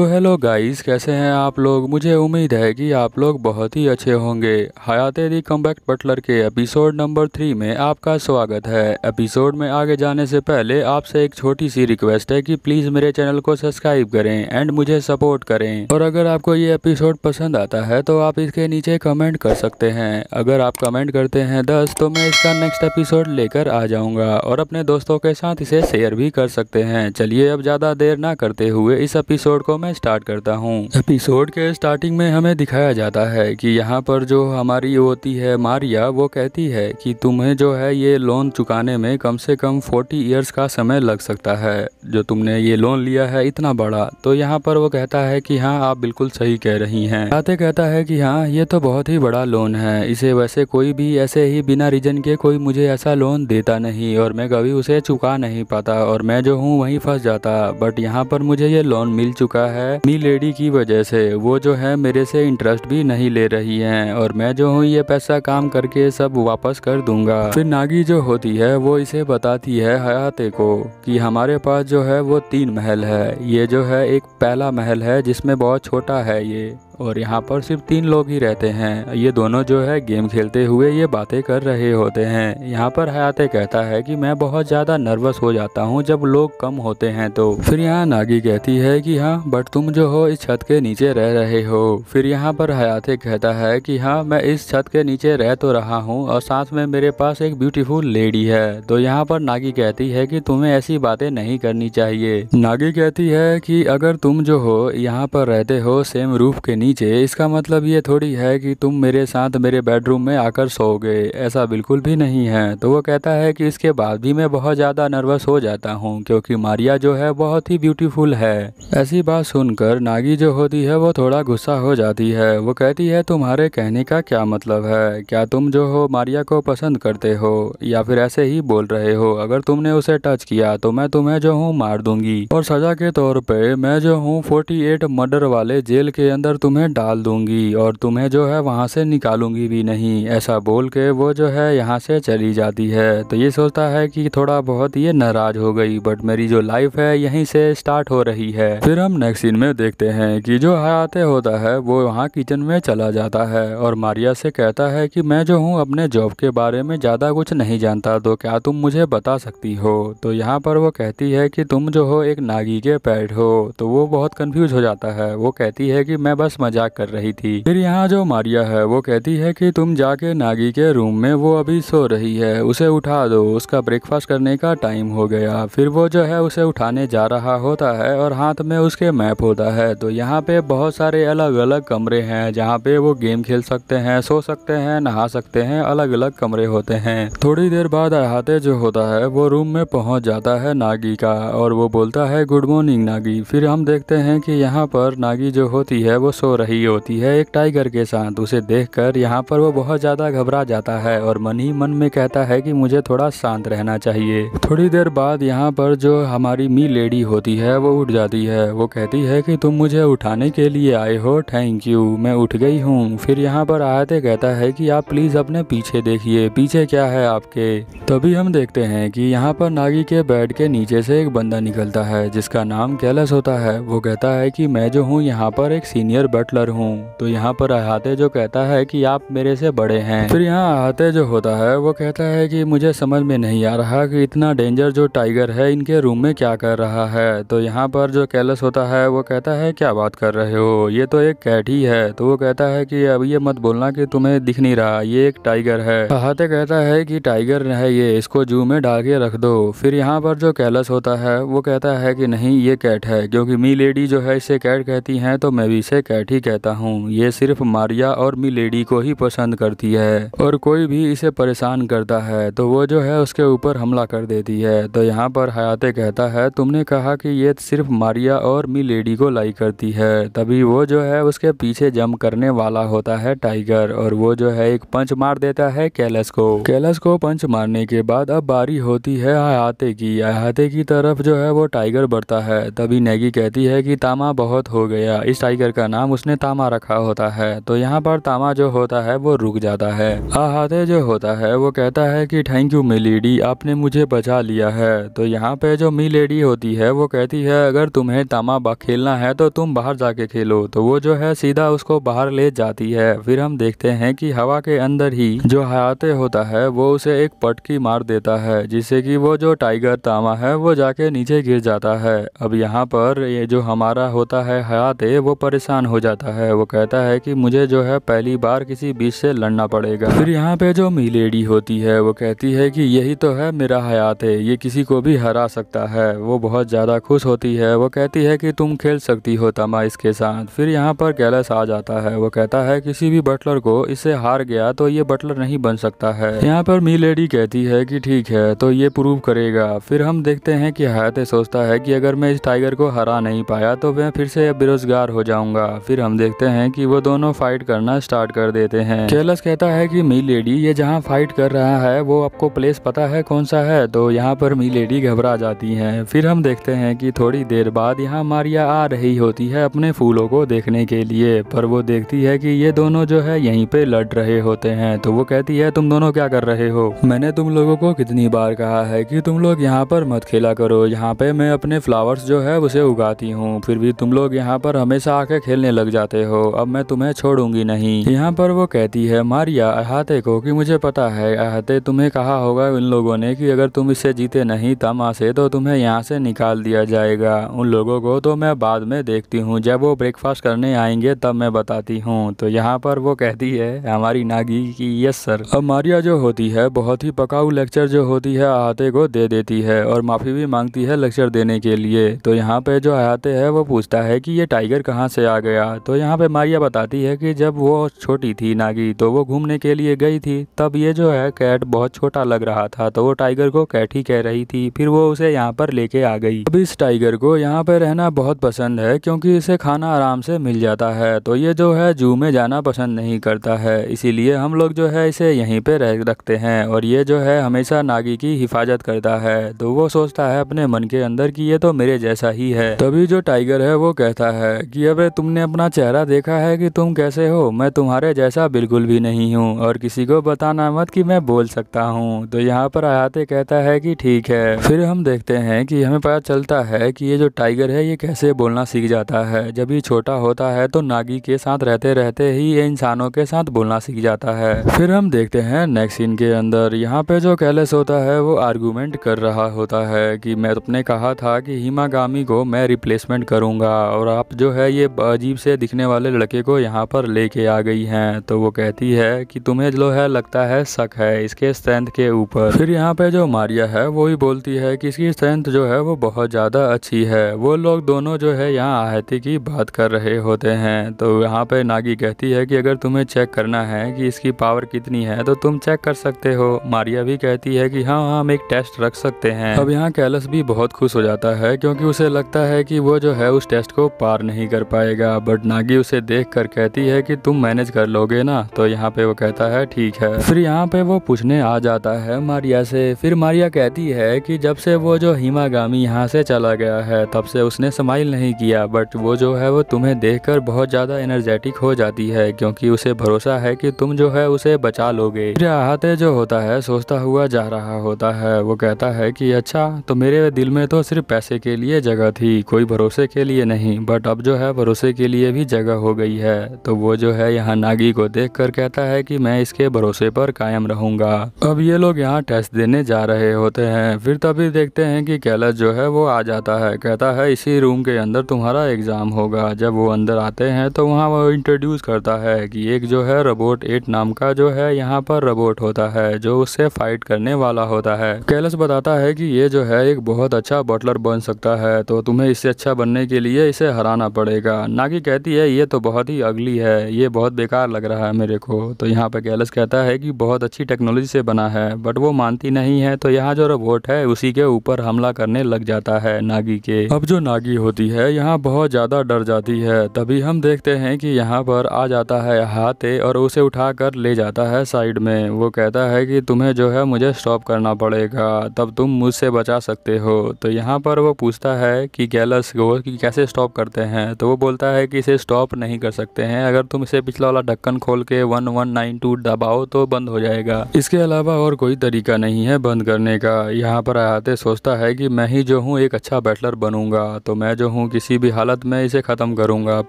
तो hello guys कैसे हैं आप लोग मुझे उम्मीद है कि आप लोग बहुत ही अच्छे होंगे हयात दी कम्बैक्ट बटलर के एपिसोड नंबर थ्री में आपका स्वागत है एपिसोड में आगे जाने से पहले आपसे एक छोटी सी रिक्वेस्ट है कि प्लीज़ मेरे चैनल को सब्सक्राइब करें एंड मुझे सपोर्ट करें और अगर आपको ये एपिसोड पसंद आता है तो आप इसके नीचे कमेंट कर सकते हैं अगर आप कमेंट करते हैं दस तो मैं इसका नेक्स्ट एपिसोड लेकर आ जाऊँगा और अपने दोस्तों के साथ इसे शेयर भी कर सकते हैं चलिए अब ज़्यादा देर ना करते हुए इस एपिसोड को मैं मैं स्टार्ट करता हूँ एपिसोड के स्टार्टिंग में हमें दिखाया जाता है कि यहाँ पर जो हमारी होती है मारिया वो कहती है कि तुम्हें जो है ये लोन चुकाने में कम से कम फोर्टी ईयर्स का समय लग सकता है जो तुमने ये लोन लिया है इतना बड़ा तो यहाँ पर वो कहता है कि हाँ आप बिल्कुल सही कह रही हैं आते कहता है कि हाँ ये तो बहुत ही बड़ा लोन है इसे वैसे कोई भी ऐसे ही बिना रीजन के कोई मुझे ऐसा लोन देता नहीं और मैं कभी उसे चुका नहीं पाता और मैं जो हूँ वहीं फंस जाता बट यहाँ पर मुझे ये लोन मिल चुका है लेडी की वजह से वो जो है मेरे से इंटरेस्ट भी नहीं ले रही है और मैं जो हूँ ये पैसा काम करके सब वापस कर दूंगा फिर नागी जो होती है वो इसे बताती है हयाते को कि हमारे पास जो है वो तीन महल है ये जो है एक पहला महल है जिसमें बहुत छोटा है ये और यहाँ पर सिर्फ तीन लोग ही रहते हैं ये दोनों जो है गेम खेलते हुए ये बातें कर रहे होते हैं यहाँ पर हयाते कहता है कि मैं बहुत ज़्यादा नर्वस हो जाता हूँ जब लोग कम होते हैं तो फिर यहाँ नागी कहती है कि हाँ बट तुम जो हो इस छत के नीचे रह रहे हो फिर यहाँ पर हयाते कहता है कि हाँ मैं इस छत के नीचे रह तो रहा हूँ और साथ में मेरे पास एक ब्यूटीफुल लेडी है तो यहाँ पर नागी कहती है की तुम्हें ऐसी बातें नहीं करनी चाहिए नागी कहती है की अगर तुम जो हो यहाँ पर रहते हो सेम रूफ के नीचे नीचे इसका मतलब ये थोड़ी है कि तुम मेरे साथ मेरे बेडरूम में आकर सोओगे ऐसा बिल्कुल भी नहीं है तो वो कहता है कि इसके बाद भी मैं बहुत ज़्यादा नर्वस हो जाता हूँ क्योंकि मारिया जो है बहुत ही ब्यूटीफुल है ऐसी बात सुनकर नागी जो होती है वो थोड़ा गुस्सा हो जाती है वो कहती है तुम्हारे कहने का क्या मतलब है क्या तुम जो हो मारिया को पसंद करते हो या फिर ऐसे ही बोल रहे हो अगर तुमने उसे टच किया तो मैं तुम्हें जो हूँ मार दूंगी और सजा के तौर पर मैं जो हूँ एट मर्डर वाले जेल के अंदर तुम्हें तुम्हें डाल दूंगी और तुम्हें जो है वहाँ से निकालूंगी भी नहीं ऐसा बोल के वो जो है यहाँ से चली जाती है तो ये सोचता है कि थोड़ा बहुत ये नाराज हो गई बट मेरी जो लाइफ है यहीं से स्टार्ट हो रही है फिर हम नेक्स्ट सीन में देखते हैं कि जो हयाते होता है वो वहाँ किचन में चला जाता है और मारिया से कहता है कि मैं जो हूँ अपने जॉब के बारे में ज़्यादा कुछ नहीं जानता तो क्या तुम मुझे बता सकती हो तो यहाँ पर वो कहती है कि तुम जो हो एक नागी के पैड हो तो वो बहुत कंफ्यूज हो जाता है वो कहती है कि मैं बस मजाक कर रही थी फिर यहाँ जो मारिया है वो कहती है कि तुम जाके नागी के रूम में वो अभी सो रही है उसे उठा दो उसका ब्रेकफास्ट करने का टाइम हो गया फिर वो जो है उसे उठाने जा रहा होता है और हाथ में उसके मैप होता है तो यहाँ पे बहुत सारे अलग अलग कमरे हैं जहाँ पे वो गेम खेल सकते हैं सो सकते हैं नहा सकते हैं अलग अलग कमरे होते हैं थोड़ी देर बाद अहाते जो होता है वो रूम में पहुंच जाता है नागी का और वो बोलता है गुड मॉर्निंग नागी फिर हम देखते हैं कि यहाँ पर नागी जो होती है वो सो रही होती है एक टाइगर के साथ उसे देखकर यहाँ पर वो बहुत ज़्यादा घबरा जाता है और मन ही मन में कहता है कि मुझे थोड़ा शांत रहना चाहिए थोड़ी देर बाद यहाँ पर जो हमारी मी लेडी होती है वो उठ जाती है वो कहती है कि तुम मुझे उठाने के लिए आए हो थैंक यू मैं उठ गई हूँ फिर यहाँ पर आयते कहता है की आप प्लीज़ अपने पीछे देखिए पीछे क्या है आपके तभी हम देखते है की यहाँ पर नागी के बेड के नीचे से एक बंदा निकलता है जिसका नाम कैलस होता है वो कहता है की मैं जो हूँ यहाँ पर एक सीनियर बटलर हूँ तो यहाँ पर अहाते जो कहता है कि आप मेरे से बड़े हैं फिर यहाँ अहाते जो होता है वो कहता है कि मुझे समझ में नहीं आ रहा कि इतना डेंजर जो टाइगर है इनके रूम में क्या कर रहा है तो यहाँ पर जो कैलस होता है वो कहता है क्या बात कर रहे हो ये तो एक कैट ही है तो वो कहता है की अब ये मत बोलना की तुम्हें दिख नहीं रहा ये एक टाइगर है अहाते कहता है की टाइगर है ये इसको जू में डाल के रख दो फिर यहाँ पर जो कैलस होता है वो कहता है की नहीं ये कैट है क्योंकि मी लेडी जो है इसे कैट कहती है तो मैं भी इसे कैट सच ही कहता हूँ ये सिर्फ मारिया और मिलेडी को ही पसंद करती है और कोई भी इसे परेशान करता है तो वो जो है उसके ऊपर हमला कर देती है तो यहाँ पर हयाते कहता है तुमने कहा कि ये सिर्फ मारिया और मिलेडी को लाइक करती है तभी वो जो है उसके पीछे जम करने वाला होता है टाइगर और वो जो है एक पंच मार देता है कैलस को कैलस को पंच मारने के बाद अब बारी होती है अहाते की अहाते की तरफ जो है वो टाइगर बढ़ता है तभी नेगी कहती है कि तामा बहुत हो गया इस टाइगर का नाम उसने तामा रखा होता है तो यहाँ पर तामा जो होता है वो रुक जाता है अहाते जो होता है वो कहता है कि थैंक यू मिलेडी आपने मुझे बचा लिया है तो यहाँ पे जो मिलेडी होती है वो कहती है अगर तुम्हें तामा खेलना है तो तुम बाहर जाके खेलो तो वो जो है सीधा उसको बाहर ले जाती है फिर हम देखते हैं कि हवा के अंदर ही जो हयाते होता है वो उसे एक पटकी मार देता है जिससे कि वो जो टाइगर तामा है वो जाके नीचे गिर जाता है अब यहाँ पर ये जो हमारा होता है हयाते वो परेशान हो जाता जाता है वो कहता है कि मुझे जो है पहली बार किसी बीच से लड़ना पड़ेगा फिर यहाँ पे जो मिलेडी होती है वो कहती है कि यही तो है मेरा हयात है ये किसी को भी हरा सकता है वो बहुत ज़्यादा खुश होती है वो कहती है कि तुम खेल सकती हो तमा इसके साथ फिर यहाँ पर कैलस आ जाता है वो कहता है किसी भी बटलर को इससे हार गया तो ये बटलर नहीं बन सकता है यहाँ पर मी लेडी कहती है की ठीक है तो ये प्रूव करेगा फिर हम देखते हैं की हयात सोचता है की अगर मैं इस टाइगर को हरा नहीं पाया तो मैं फिर से बेरोजगार हो जाऊंगा फिर फिर हम देखते हैं कि वो दोनों फाइट करना स्टार्ट कर देते हैं केलस कहता है कि मी लेडी ये जहाँ फाइट कर रहा है वो आपको प्लेस पता है कौन सा है तो यहाँ पर मी लेडी घबरा जाती है फिर हम देखते हैं कि थोड़ी देर बाद यहाँ मारिया आ रही होती है अपने फूलों को देखने के लिए पर वो देखती है की ये दोनों जो है यही पे लड़ रहे होते हैं तो वो कहती है तुम दोनों क्या कर रहे हो मैंने तुम लोगों को कितनी बार कहा है की तुम लोग यहाँ पर मत खेला करो यहाँ पे मैं अपने फ्लावर्स जो है उसे उगाती हूँ फिर भी तुम लोग यहाँ पर हमेशा आके खेलने लगे जाते हो अब मैं तुम्हें छोड़ूंगी नहीं यहाँ पर वो कहती है मारिया अहाते को कि मुझे पता है अहाते तुम्हें कहा होगा उन लोगों ने कि अगर तुम इससे जीते नहीं तमा से तो तुम्हें यहाँ से निकाल दिया जाएगा उन लोगों को तो मैं बाद में देखती हूँ जब वो ब्रेकफास्ट करने आएंगे तब मैं बताती हूँ तो यहाँ पर वो कहती है हमारी नागी की यस सर अब मारिया जो होती है बहुत ही पकाऊ लेक्चर जो होती है अहाते को दे देती है और माफ़ी भी मांगती है लेक्चर देने के लिए तो यहाँ पे जो अहाते है वो पूछता है कि ये टाइगर कहाँ से आ गया तो यहाँ पे मारिया बताती है कि जब वो छोटी थी नागी तो वो घूमने के लिए गई थी तब ये जो है कैट बहुत छोटा लग रहा था तो वो टाइगर को कैट ही कह रही थी फिर वो उसे यहाँ पर लेके आ गई अब इस टाइगर को यहाँ पे रहना बहुत पसंद है क्योंकि इसे खाना आराम से मिल जाता है तो ये जो है जू में जाना पसंद नहीं करता है इसीलिए हम लोग जो है इसे यहीं पे रह रखते हैं और ये जो है हमेशा नागी की हिफाजत करता है तो वो सोचता है अपने मन के अंदर की ये तो मेरे जैसा ही है तभी जो टाइगर है वो कहता है कि अब तुमने अपना चेहरा देखा है कि तुम कैसे हो मैं तुम्हारे जैसा बिल्कुल भी नहीं हूँ और किसी को बताना मत कि मैं बोल सकता हूँ तो यहाँ पर आयाते कहता है कि ठीक है फिर हम देखते हैं कि हमें पता चलता है कि ये जो टाइगर है ये कैसे बोलना सीख जाता है जब ये छोटा होता है तो नागी के साथ रहते रहते ही ये इंसानों के साथ बोलना सीख जाता है फिर हम देखते हैं नेक्स्ट सीन के अंदर यहाँ पे जो कैलेस होता है वो आर्गूमेंट कर रहा होता है कि मैं तुमने कहा था कि हिमागामी को मैं रिप्लेसमेंट करूंगा और आप जो है ये अजीब से से दिखने वाले लड़के को यहाँ पर लेके आ गई हैं तो वो कहती है कि तुम्हें जो है लगता है शक है इसके स्ट्रेंथ के ऊपर फिर यहाँ पे जो मारिया है वो ही बोलती है कि इसकी स्ट्रेंथ जो है वो बहुत ज़्यादा अच्छी है वो लोग दोनों जो है यहाँ आहते की बात कर रहे होते हैं तो यहाँ पे नागी कहती है कि अगर तुम्हें चेक करना है कि इसकी पावर कितनी है तो तुम चेक कर सकते हो मारिया भी कहती है कि हाँ हाँ हम एक टेस्ट रख सकते हैं अब यहाँ कैलस भी बहुत खुश हो जाता है क्योंकि उसे लगता है कि वो जो है उस टेस्ट को पार नहीं कर पाएगा बट बट नागी उसे देख कर कहती है कि तुम मैनेज कर लोगे ना तो यहाँ पे वो कहता है ठीक है फिर यहाँ पे वो पूछने आ जाता है मारिया से फिर मारिया कहती है कि जब से वो जो हिमागामी यहाँ से चला गया है तब से उसने समाइल नहीं किया बट वो जो है वो तुम्हें कर बहुत ज़्यादा एनर्जेटिक हो जाती है क्योंकि उसे भरोसा है कि तुम जो है उसे बचा लोगे फिर आहते जो होता है सोचता हुआ जा रहा होता है वो कहता है कि अच्छा तो मेरे दिल में तो सिर्फ पैसे के लिए जगह थी कोई भरोसे के लिए नहीं बट अब जो है भरोसे के लिए भी जगह हो गई है तो वो जो है यहाँ नागी को देख कर कहता है कि मैं इसके भरोसे पर कायम रहूंगा अब ये लोग यहाँ टेस्ट देने जा रहे होते हैं फिर तभी देखते हैं कि कैलस जो है वो आ जाता है कहता है इसी रूम के अंदर तुम्हारा एग्ज़ाम होगा जब वो अंदर आते हैं तो वहाँ वो इंट्रोड्यूस करता है कि एक जो है रोबोट एट नाम का जो है यहाँ पर रोबोट होता है जो उससे फाइट करने वाला होता है कैलस बताता है कि ये जो है एक बहुत अच्छा बटलर बन सकता है तो तुम्हें इससे अच्छा बनने के लिए इसे हराना पड़ेगा नागी कहते कहती है ये तो बहुत ही अगली है ये बहुत बेकार लग रहा है मेरे को तो यहाँ पर गैलस कहता है कि बहुत अच्छी टेक्नोलॉजी से बना है बट वो मानती नहीं है तो यहाँ जो रोबोट है उसी के ऊपर हमला करने लग जाता है नागी के अब जो नागी होती है यहाँ बहुत ज़्यादा डर जाती है तभी हम देखते हैं कि यहाँ पर आ जाता है हाथे और उसे उठा कर ले जाता है साइड में वो कहता है कि तुम्हें जो है मुझे स्टॉप करना पड़ेगा तब तुम मुझसे बचा सकते हो तो यहाँ पर वो पूछता है कि गैलस को कैसे स्टॉप करते हैं तो वो बोलता है कि इसे स्टॉप नहीं कर सकते हैं अगर तुम इसे पिछला वाला ढक्कन खोल के वन वन नाइन टू दबाओ तो बंद हो जाएगा इसके अलावा और कोई तरीका नहीं है बंद करने का यहाँ पर आते सोचता है कि मैं ही जो हूँ एक अच्छा बैटलर बनूंगा तो मैं जो हूँ किसी भी हालत में इसे ख़त्म करूंगा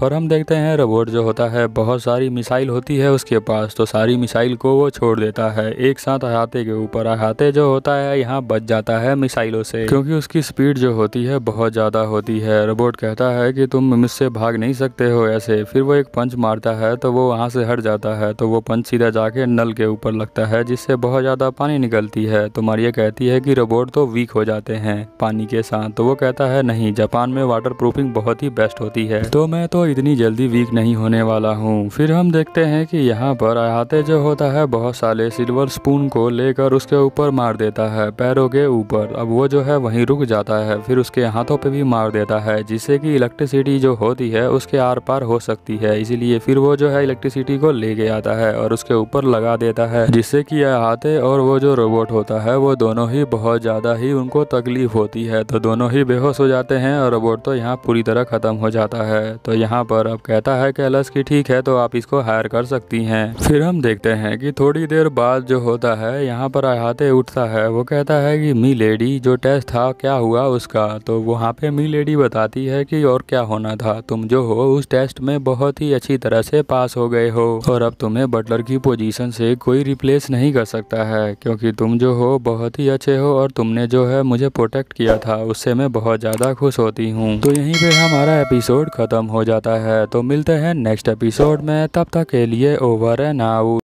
पर हम देखते हैं रोबोट जो होता है बहुत सारी मिसाइल होती है उसके पास तो सारी मिसाइल को वो छोड़ देता है एक साथ अहाते के ऊपर अहाते जो होता है यहाँ बच जाता है मिसाइलों से क्योंकि उसकी स्पीड जो होती है बहुत ज़्यादा होती है रोबोट कहता है कि तुम मुझसे भाग नहीं सकते रहे हो ऐसे फिर वो एक पंच मारता है तो वो वहाँ से हट जाता है तो वो पंच सीधा जाके नल के ऊपर लगता है जिससे बहुत ज़्यादा पानी निकलती है तो मारिया कहती है कि रोबोट तो वीक हो जाते हैं पानी के साथ तो वो कहता है नहीं जापान में वाटर प्रूफिंग बहुत ही बेस्ट होती है तो मैं तो इतनी जल्दी वीक नहीं होने वाला हूँ फिर हम देखते हैं कि यहाँ पर आते जो होता है बहुत सारे सिल्वर स्पून को लेकर उसके ऊपर मार देता है पैरों के ऊपर अब वो जो है वहीं रुक जाता है फिर उसके हाथों पे भी मार देता है जिससे कि इलेक्ट्रिसिटी जो होती है उसके आर आर-पार हो सकती है इसीलिए फिर वो जो है इलेक्ट्रिसिटी को लेके आता है और उसके ऊपर लगा देता है जिससे कि अहाते और वो जो रोबोट होता है वो दोनों ही बहुत ज़्यादा ही उनको तकलीफ होती है तो दोनों ही बेहोश हो जाते हैं और रोबोट तो यहाँ पूरी तरह ख़त्म हो जाता है तो यहाँ पर अब कहता है कैलस की ठीक है तो आप इसको हायर कर सकती हैं फिर हम देखते हैं कि थोड़ी देर बाद जो होता है यहाँ पर अहाते उठता है वो कहता है कि मी लेडी जो टेस्ट था क्या हुआ उसका तो वहाँ पे मी लेडी बताती है कि और क्या होना था तुम जो हो उस टेस्ट में बहुत ही अच्छी तरह से पास हो गए हो और अब तुम्हें बटलर की पोजीशन से कोई रिप्लेस नहीं कर सकता है क्योंकि तुम जो हो बहुत ही अच्छे हो और तुमने जो है मुझे प्रोटेक्ट किया था उससे मैं बहुत ज़्यादा खुश होती हूँ तो यही पे हमारा एपिसोड ख़त्म हो जाता है तो मिलते हैं नेक्स्ट एपिसोड में तब तक के लिए ओवर एंड आउट